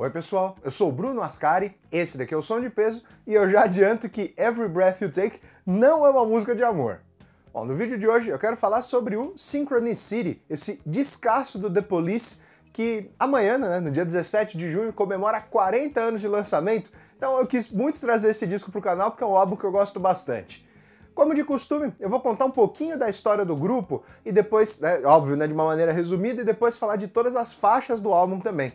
Oi pessoal, eu sou o Bruno Ascari, esse daqui é o Som de Peso e eu já adianto que Every Breath You Take não é uma música de amor. Bom, no vídeo de hoje eu quero falar sobre o Synchronicity, esse descasso do The Police que amanhã, né, no dia 17 de junho, comemora 40 anos de lançamento, então eu quis muito trazer esse disco para o canal porque é um álbum que eu gosto bastante. Como de costume, eu vou contar um pouquinho da história do grupo e depois, né, óbvio, né, de uma maneira resumida, e depois falar de todas as faixas do álbum também.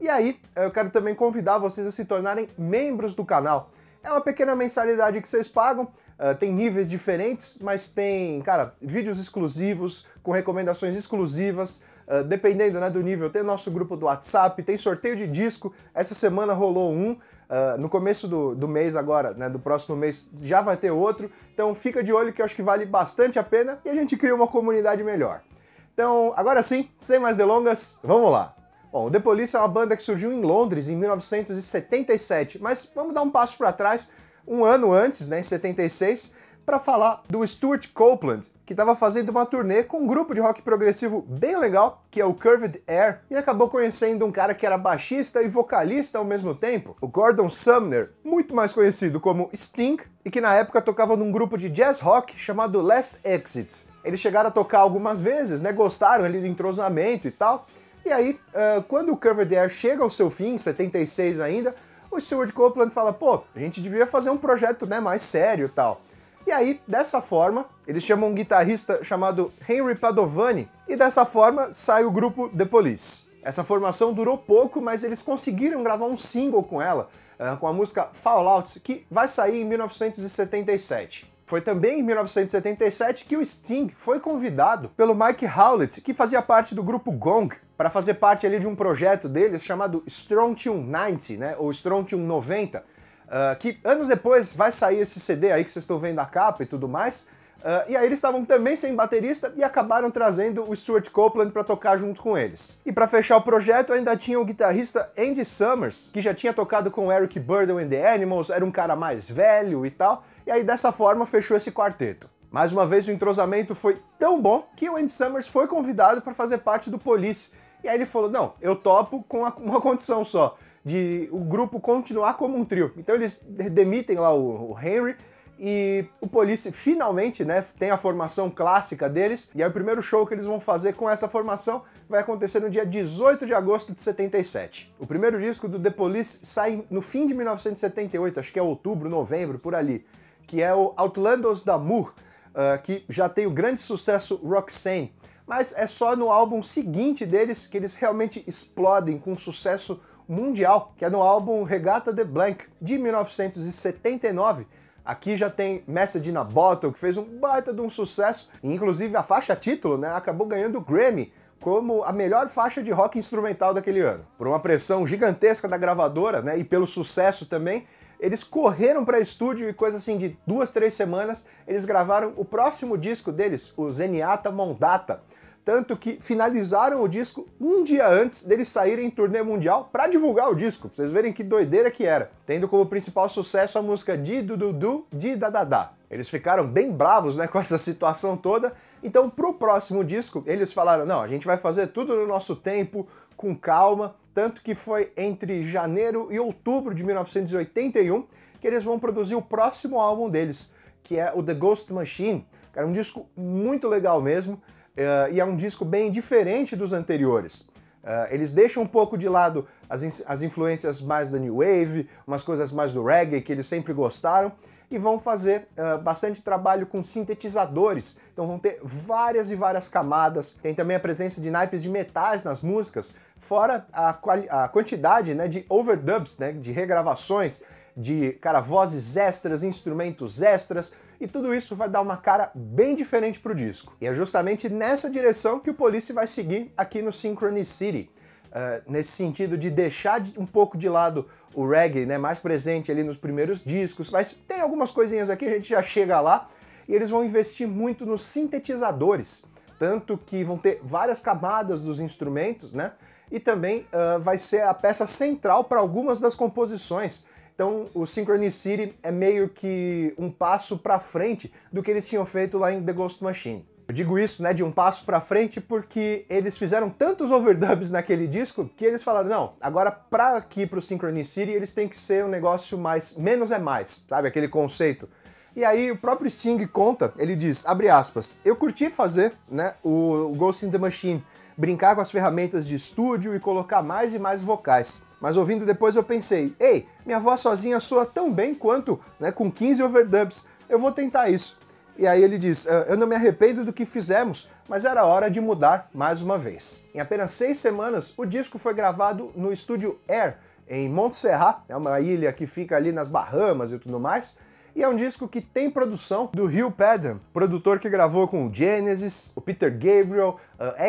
E aí, eu quero também convidar vocês a se tornarem membros do canal. É uma pequena mensalidade que vocês pagam, uh, tem níveis diferentes, mas tem, cara, vídeos exclusivos, com recomendações exclusivas, uh, dependendo né, do nível, tem nosso grupo do WhatsApp, tem sorteio de disco, essa semana rolou um, uh, no começo do, do mês agora, né, do próximo mês, já vai ter outro, então fica de olho que eu acho que vale bastante a pena e a gente cria uma comunidade melhor. Então, agora sim, sem mais delongas, vamos lá! Bom, The Police é uma banda que surgiu em Londres em 1977, mas vamos dar um passo para trás, um ano antes, né, em 76, para falar do Stuart Copeland, que estava fazendo uma turnê com um grupo de rock progressivo bem legal, que é o Curved Air, e acabou conhecendo um cara que era baixista e vocalista ao mesmo tempo, o Gordon Sumner, muito mais conhecido como Sting, e que na época tocava num grupo de jazz rock chamado Last Exit. Eles chegaram a tocar algumas vezes, né, gostaram ali do entrosamento e tal, e aí, uh, quando o Cover the Air chega ao seu fim, 76 ainda, o Stuart Copeland fala, pô, a gente devia fazer um projeto né, mais sério e tal. E aí, dessa forma, eles chamam um guitarrista chamado Henry Padovani, e dessa forma sai o grupo The Police. Essa formação durou pouco, mas eles conseguiram gravar um single com ela, ah, com a música Fallout, que vai sair em 1977. Foi também em 1977 que o Sting foi convidado pelo Mike Howlett, que fazia parte do grupo Gong, para fazer parte ali de um projeto deles chamado Strontium 90, né, ou Strontium 90, uh, ah, que anos depois vai sair esse CD aí que vocês estão vendo a capa e tudo mais, Uh, e aí eles estavam também sem baterista e acabaram trazendo o Stuart Copeland para tocar junto com eles. E para fechar o projeto ainda tinha o guitarrista Andy Summers, que já tinha tocado com Eric Burdon and the Animals, era um cara mais velho e tal, e aí dessa forma fechou esse quarteto. Mais uma vez o entrosamento foi tão bom que o Andy Summers foi convidado para fazer parte do Police, e aí ele falou: não, eu topo com uma condição só, de o grupo continuar como um trio. Então eles demitem lá o, o Henry. E o Police finalmente, né, tem a formação clássica deles. E aí o primeiro show que eles vão fazer com essa formação vai acontecer no dia 18 de agosto de 77. O primeiro disco do The Police sai no fim de 1978, acho que é outubro, novembro, por ali, que é o Outlandos da Moore, uh, ah, que já tem o grande sucesso Roxanne, mas é só no álbum seguinte deles que eles realmente explodem com sucesso mundial, que é no álbum Regatta de Blank, de 1979. Aqui já tem Message in a Bottle, que fez um baita de um sucesso, e inclusive a faixa título né, acabou ganhando o Grammy como a melhor faixa de rock instrumental daquele ano. Por uma pressão gigantesca da gravadora né, e pelo sucesso também, eles correram para estúdio e coisa assim de duas, três semanas, eles gravaram o próximo disco deles, o Zeniata Mondata. Tanto que finalizaram o disco um dia antes deles saírem em turnê mundial para divulgar o disco, pra vocês verem que doideira que era, tendo como principal sucesso a música Di Dududu Di Dadadá. Eles ficaram bem bravos né, com essa situação toda, então pro próximo disco eles falaram: não, a gente vai fazer tudo no nosso tempo, com calma, tanto que foi entre janeiro e outubro de 1981 que eles vão produzir o próximo álbum deles, que é o The Ghost Machine. que é um disco muito legal mesmo, uh, e é um disco bem diferente dos anteriores. Uh, eles deixam um pouco de lado as, as influências mais da New Wave, umas coisas mais do reggae que eles sempre gostaram, e vão fazer uh, bastante trabalho com sintetizadores, então vão ter várias e várias camadas. Tem também a presença de naipes de metais nas músicas, fora a, a quantidade né, de overdubs, né, de regravações, de cara, vozes extras, instrumentos extras, e tudo isso vai dar uma cara bem diferente para o disco. E é justamente nessa direção que o Police vai seguir aqui no Synchronicity uh, nesse sentido de deixar de, um pouco de lado o reggae, né, mais presente ali nos primeiros discos, mas tem algumas coisinhas aqui, a gente já chega lá, e eles vão investir muito nos sintetizadores, tanto que vão ter várias camadas dos instrumentos, né, e também uh, vai ser a peça central para algumas das composições, então, o Synchronicity é meio que um passo para frente do que eles tinham feito lá em The Ghost Machine. Eu digo isso, né, de um passo para frente, porque eles fizeram tantos overdubs naquele disco que eles falaram, não, agora para aqui pro Synchronicity eles têm que ser um negócio mais menos é mais, sabe aquele conceito. E aí o próprio Sting conta, ele diz, abre aspas, eu curti fazer, né, o Ghost in the Machine, brincar com as ferramentas de estúdio e colocar mais e mais vocais. Mas ouvindo depois eu pensei, ei, minha voz sozinha soa tão bem quanto, né, com 15 overdubs, eu vou tentar isso. E aí ele diz: ah, Eu não me arrependo do que fizemos, mas era hora de mudar mais uma vez. Em apenas seis semanas, o disco foi gravado no estúdio Air, em Montserrat, é uma ilha que fica ali nas Bahamas e tudo mais. E é um disco que tem produção do Hugh Padden, produtor que gravou com o Genesis, o Peter Gabriel,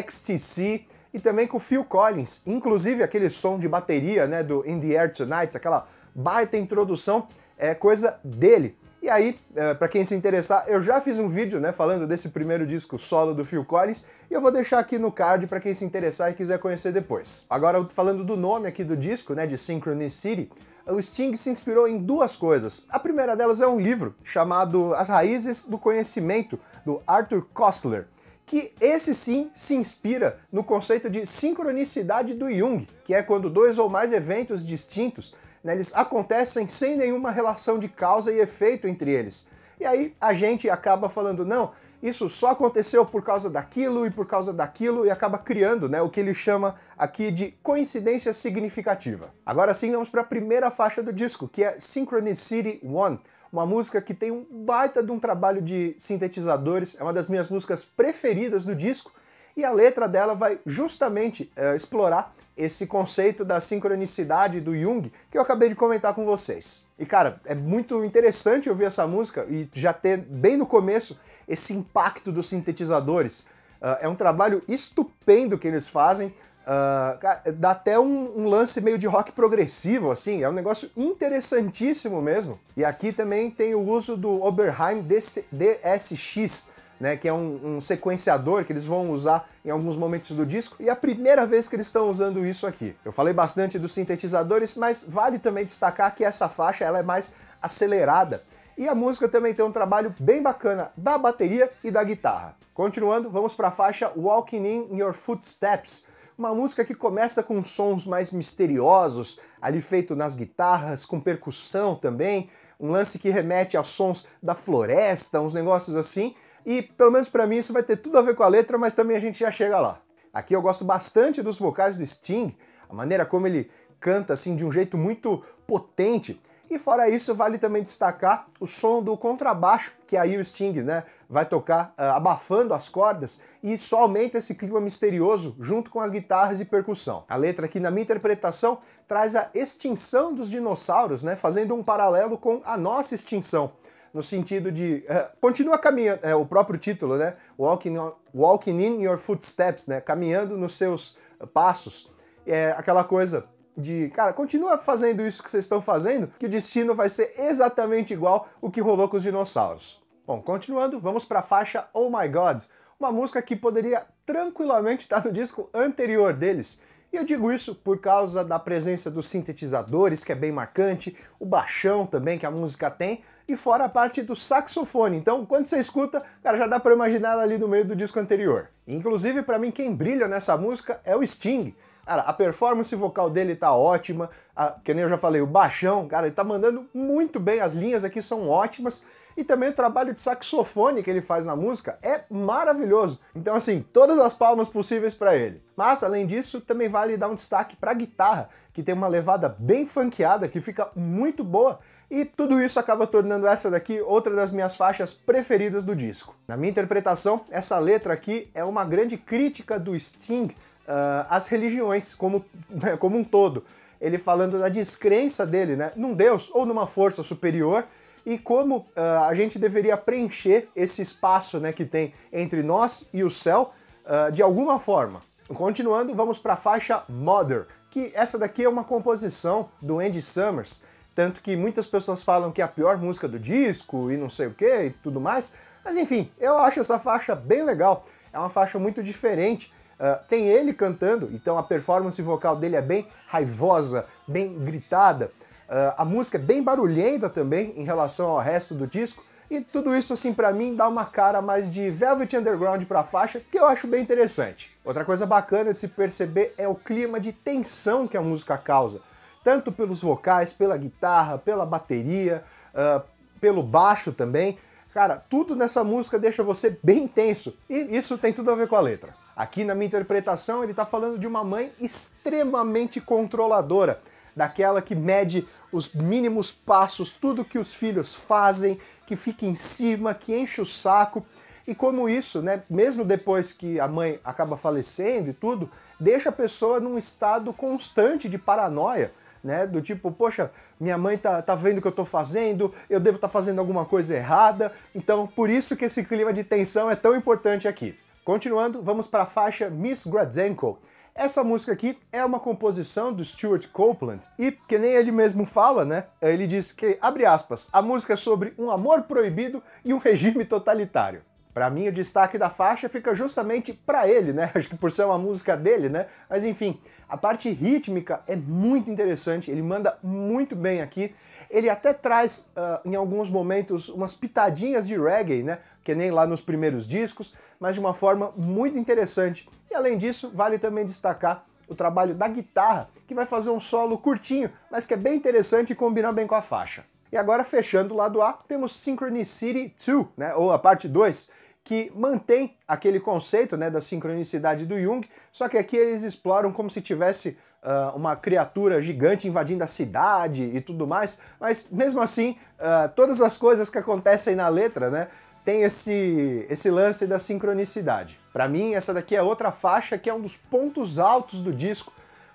XTC e também com o Phil Collins. Inclusive aquele som de bateria né, do In The Air Tonight, aquela baita introdução, é coisa dele. E aí, é, para quem se interessar, eu já fiz um vídeo, né, falando desse primeiro disco solo do Phil Collins, e eu vou deixar aqui no card para quem se interessar e quiser conhecer depois. Agora, falando do nome aqui do disco, né, de Synchronicity, o Sting se inspirou em duas coisas. A primeira delas é um livro chamado As Raízes do Conhecimento, do Arthur Koestler, que esse sim se inspira no conceito de sincronicidade do Jung, que é quando dois ou mais eventos distintos né, eles acontecem sem nenhuma relação de causa e efeito entre eles. E aí a gente acaba falando, não, isso só aconteceu por causa daquilo e por causa daquilo, e acaba criando né, o que ele chama aqui de coincidência significativa. Agora sim, vamos para a primeira faixa do disco, que é Synchronicity One, uma música que tem um baita de um trabalho de sintetizadores, é uma das minhas músicas preferidas do disco, e a letra dela vai justamente eh, explorar esse conceito da sincronicidade do Jung que eu acabei de comentar com vocês. E cara, é muito interessante ouvir essa música e já ter bem no começo esse impacto dos sintetizadores. Uh, é um trabalho estupendo que eles fazem. Uh, dá até um, um, lance meio de rock progressivo, assim, é um negócio interessantíssimo mesmo. E aqui também tem o uso do Oberheim DSX, né, que é um, um, sequenciador que eles vão usar em alguns momentos do disco, e é a primeira vez que eles estão usando isso aqui. Eu falei bastante dos sintetizadores, mas vale também destacar que essa faixa ela é mais acelerada, e a música também tem um trabalho bem bacana da bateria e da guitarra. Continuando, vamos para a faixa Walking in Your Footsteps, uma música que começa com sons mais misteriosos, ali feito nas guitarras, com percussão também, um lance que remete aos sons da floresta, uns negócios assim, e pelo menos para mim isso vai ter tudo a ver com a letra, mas também a gente já chega lá. Aqui eu gosto bastante dos vocais do Sting, a maneira como ele canta assim de um jeito muito potente. E fora isso, vale também destacar o som do contrabaixo, que aí o Sting né, vai tocar uh, abafando as cordas e só aumenta esse clima misterioso junto com as guitarras e percussão. A letra aqui, na minha interpretação, traz a extinção dos dinossauros, né, fazendo um paralelo com a nossa extinção no sentido de eh, continua caminhando, é o próprio título, né? Walking, walking in your footsteps, né? Caminhando nos seus passos. É aquela coisa de, cara, continua fazendo isso que vocês estão fazendo, que o destino vai ser exatamente igual o que rolou com os dinossauros. Bom, continuando, vamos para a faixa Oh My God, uma música que poderia tranquilamente estar no disco anterior deles, e eu digo isso por causa da presença dos sintetizadores, que é bem marcante, o baixão também que a música tem, e fora a parte do saxofone. Então, quando você escuta, cara, já dá para imaginar ela ali no meio do disco anterior. Inclusive, para mim, quem brilha nessa música é o Sting. Cara, a performance vocal dele tá ótima, a, que nem eu já falei, o baixão, cara, ele tá mandando muito bem, as linhas aqui são ótimas, e também o trabalho de saxofone que ele faz na música é maravilhoso. Então assim, todas as palmas possíveis para ele. Mas além disso, também vale dar um destaque para a guitarra, que tem uma levada bem funkeada, que fica muito boa, e tudo isso acaba tornando essa daqui outra das minhas faixas preferidas do disco. Na minha interpretação, essa letra aqui é uma grande crítica do Sting uh, as religiões como, né, como um todo. Ele falando da descrença dele, né, num Deus ou numa força superior e como uh, a gente deveria preencher esse espaço né, que tem entre nós e o céu uh, de alguma forma. Continuando, vamos para a faixa Mother, que essa daqui é uma composição do Andy Summers, tanto que muitas pessoas falam que é a pior música do disco e não sei o que e tudo mais, mas enfim, eu acho essa faixa bem legal, é uma faixa muito diferente ah, tem ele cantando, então a performance vocal dele é bem raivosa, bem gritada. Uh, a música é bem barulhenta também em relação ao resto do disco. E tudo isso, assim, para mim dá uma cara mais de Velvet Underground pra faixa, que eu acho bem interessante. Outra coisa bacana de se perceber é o clima de tensão que a música causa, tanto pelos vocais, pela guitarra, pela bateria, uh, pelo baixo também. Cara, tudo nessa música deixa você bem tenso, e isso tem tudo a ver com a letra. Aqui na minha interpretação, ele está falando de uma mãe extremamente controladora, daquela que mede os mínimos passos, tudo que os filhos fazem, que fica em cima, que enche o saco. E como isso, né, mesmo depois que a mãe acaba falecendo e tudo, deixa a pessoa num estado constante de paranoia, né? Do tipo, poxa, minha mãe tá, tá vendo o que eu tô fazendo, eu devo estar tá fazendo alguma coisa errada. Então, por isso que esse clima de tensão é tão importante aqui. Continuando, vamos para a faixa Miss Gradzenko. Essa música aqui é uma composição do Stuart Copeland e, que nem ele mesmo fala, né? Ele diz que, abre aspas, a música é sobre um amor proibido e um regime totalitário. Para mim, o destaque da faixa fica justamente para ele, né? Acho que por ser uma música dele, né? Mas enfim, a parte rítmica é muito interessante, ele manda muito bem aqui ele até traz, uh, em alguns momentos, umas pitadinhas de reggae, né? Que nem lá nos primeiros discos, mas de uma forma muito interessante. E além disso, vale também destacar o trabalho da guitarra, que vai fazer um solo curtinho, mas que é bem interessante e combina bem com a faixa. E agora, fechando o lado A, temos Synchronicity 2, né? Ou a parte 2, que mantém aquele conceito né, da sincronicidade do Jung, só que aqui eles exploram como se tivesse uh, uma criatura gigante invadindo a cidade e tudo mais, mas mesmo assim, uh, todas as coisas que acontecem na letra, né, tem esse, esse lance da sincronicidade. Para mim, essa daqui é outra faixa que é um dos pontos altos do disco.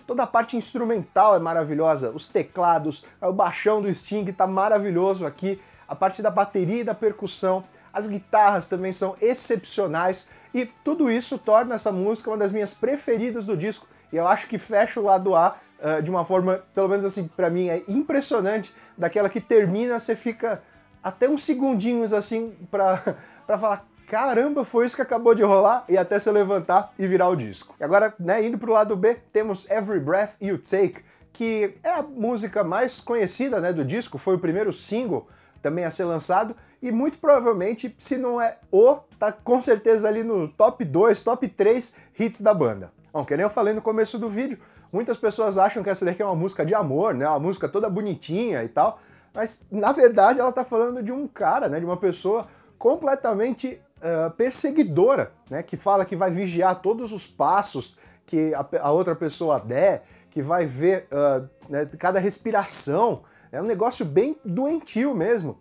Toda a parte instrumental é maravilhosa, os teclados, o baixão do Sting tá maravilhoso aqui, a parte da bateria e da percussão, as guitarras também são excepcionais e tudo isso torna essa música uma das minhas preferidas do disco e eu acho que fecha o lado A uh, de uma forma, pelo menos assim, para mim é impressionante, daquela que termina, você fica até uns segundinhos assim para falar caramba, foi isso que acabou de rolar, e até se levantar e virar o disco. E agora, né, indo pro lado B, temos Every Breath You Take, que é a música mais conhecida né, do disco, foi o primeiro single também a ser lançado, e muito provavelmente, se não é o, tá com certeza ali no top 2, top 3 hits da banda. Bom, que nem eu falei no começo do vídeo, muitas pessoas acham que essa daqui é uma música de amor, né? Uma música toda bonitinha e tal, mas na verdade ela tá falando de um cara, né? De uma pessoa completamente uh, perseguidora, né? Que fala que vai vigiar todos os passos que a, a outra pessoa der, que vai ver uh, né? cada respiração. É um negócio bem doentio mesmo.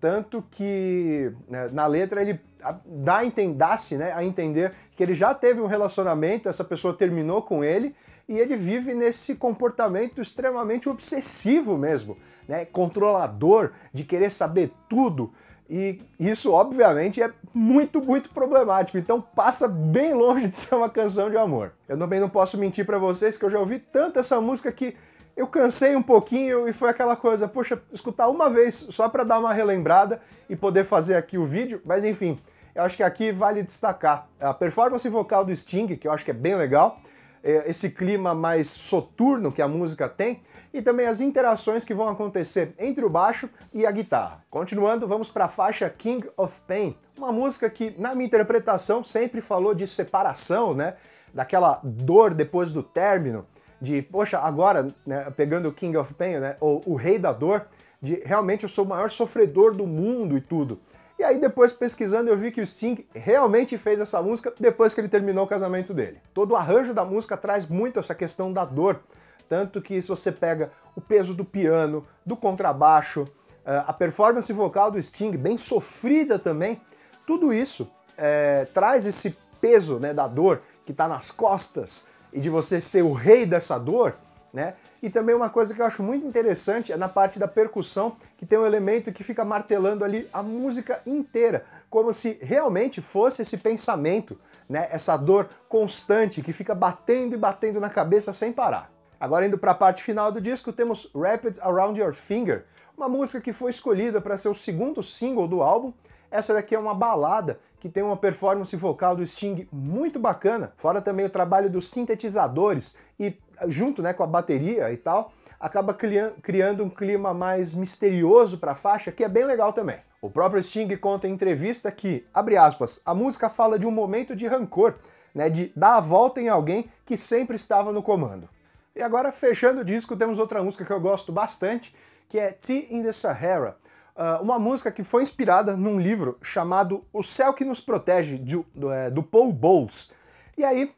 Tanto que né, na letra ele dá a entender, se né, a entender que ele já teve um relacionamento, essa pessoa terminou com ele, e ele vive nesse comportamento extremamente obsessivo mesmo, né, controlador, de querer saber tudo. E isso, obviamente, é muito, muito problemático. Então passa bem longe de ser uma canção de amor. Eu também não posso mentir para vocês que eu já ouvi tanto essa música que eu cansei um pouquinho e foi aquela coisa, poxa, escutar uma vez só para dar uma relembrada e poder fazer aqui o vídeo, mas enfim, eu acho que aqui vale destacar a performance vocal do Sting, que eu acho que é bem legal, é, esse clima mais soturno que a música tem e também as interações que vão acontecer entre o baixo e a guitarra. Continuando, vamos para a faixa King of Pain, uma música que, na minha interpretação, sempre falou de separação, né? Daquela dor depois do término de, poxa, agora, né, pegando o King of Pain, né, ou o Rei da Dor, de realmente eu sou o maior sofredor do mundo e tudo. E aí depois pesquisando eu vi que o Sting realmente fez essa música depois que ele terminou o casamento dele. Todo o arranjo da música traz muito essa questão da dor, tanto que se você pega o peso do piano, do contrabaixo, eh, a performance vocal do Sting bem sofrida também, tudo isso é, traz esse peso né, da dor que está nas costas, e de você ser o rei dessa dor, né? E também uma coisa que eu acho muito interessante é na parte da percussão, que tem um elemento que fica martelando ali a música inteira, como se realmente fosse esse pensamento, né? Essa dor constante que fica batendo e batendo na cabeça sem parar. Agora indo para a parte final do disco, temos Rapid Around Your Finger, uma música que foi escolhida para ser o segundo single do álbum. Essa daqui é uma balada que tem uma performance vocal do Sting muito bacana, fora também o trabalho dos sintetizadores e junto né, com a bateria e tal, acaba criando um clima mais misterioso para a faixa, que é bem legal também. O próprio Sting conta em entrevista que, abre aspas, a música fala de um momento de rancor, né, de dar a volta em alguém que sempre estava no comando. E agora, fechando o disco, temos outra música que eu gosto bastante, que é Tea in the Sahara, ah, uma música que foi inspirada num livro chamado O Céu que Nos Protege, de, do, é, do, Paul Bowles. E aí, uh,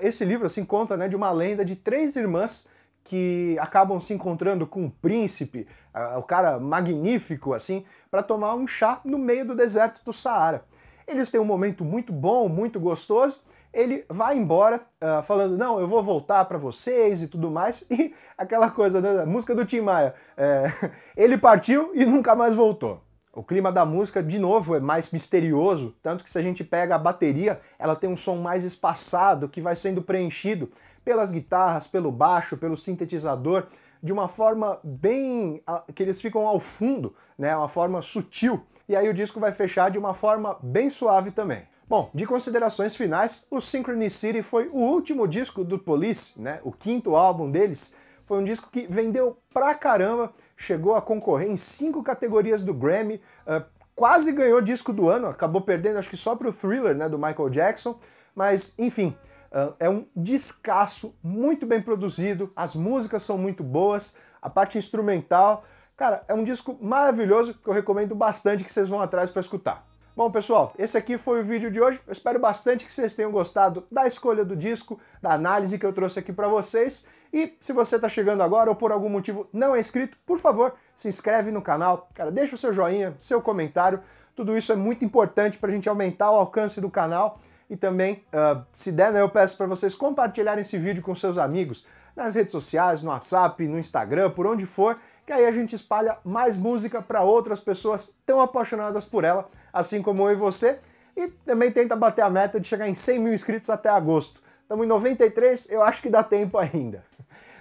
esse livro assim, conta né, de uma lenda de três irmãs que acabam se encontrando com um príncipe, uh, o cara magnífico, assim, para tomar um chá no meio do deserto do Saara. Eles têm um momento muito bom, muito gostoso, ele vai embora uh, falando, não, eu vou voltar para vocês e tudo mais, e aquela coisa da música do Tim Maia, é, ele partiu e nunca mais voltou. O clima da música, de novo, é mais misterioso, tanto que se a gente pega a bateria, ela tem um som mais espaçado, que vai sendo preenchido pelas guitarras, pelo baixo, pelo sintetizador, de uma forma bem... Ah, que eles ficam ao fundo, né, uma forma sutil, e aí o disco vai fechar de uma forma bem suave também. Bom, de considerações finais, o Synchronicity foi o último disco do Police, né? O quinto álbum deles. Foi um disco que vendeu pra caramba, chegou a concorrer em cinco categorias do Grammy, uh, quase ganhou disco do ano, acabou perdendo acho que só pro Thriller, né, do Michael Jackson, mas enfim, uh, é um descasso muito bem produzido, as músicas são muito boas, a parte instrumental, cara, é um disco maravilhoso que eu recomendo bastante que vocês vão atrás para escutar. Bom, pessoal, esse aqui foi o vídeo de hoje. Eu espero bastante que vocês tenham gostado da escolha do disco, da análise que eu trouxe aqui para vocês. E se você está chegando agora ou por algum motivo não é inscrito, por favor, se inscreve no canal. Cara, deixa o seu joinha, seu comentário. Tudo isso é muito importante para a gente aumentar o alcance do canal. E também, uh, se der, né, eu peço para vocês compartilharem esse vídeo com seus amigos nas redes sociais, no WhatsApp, no Instagram, por onde for, que aí a gente espalha mais música para outras pessoas tão apaixonadas por ela assim como eu e você. E também tenta bater a meta de chegar em 100 mil inscritos até agosto. Estamos em 93, eu acho que dá tempo ainda.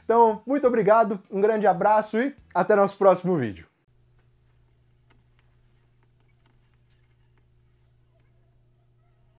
Então, muito obrigado, um grande abraço e até nosso próximo vídeo.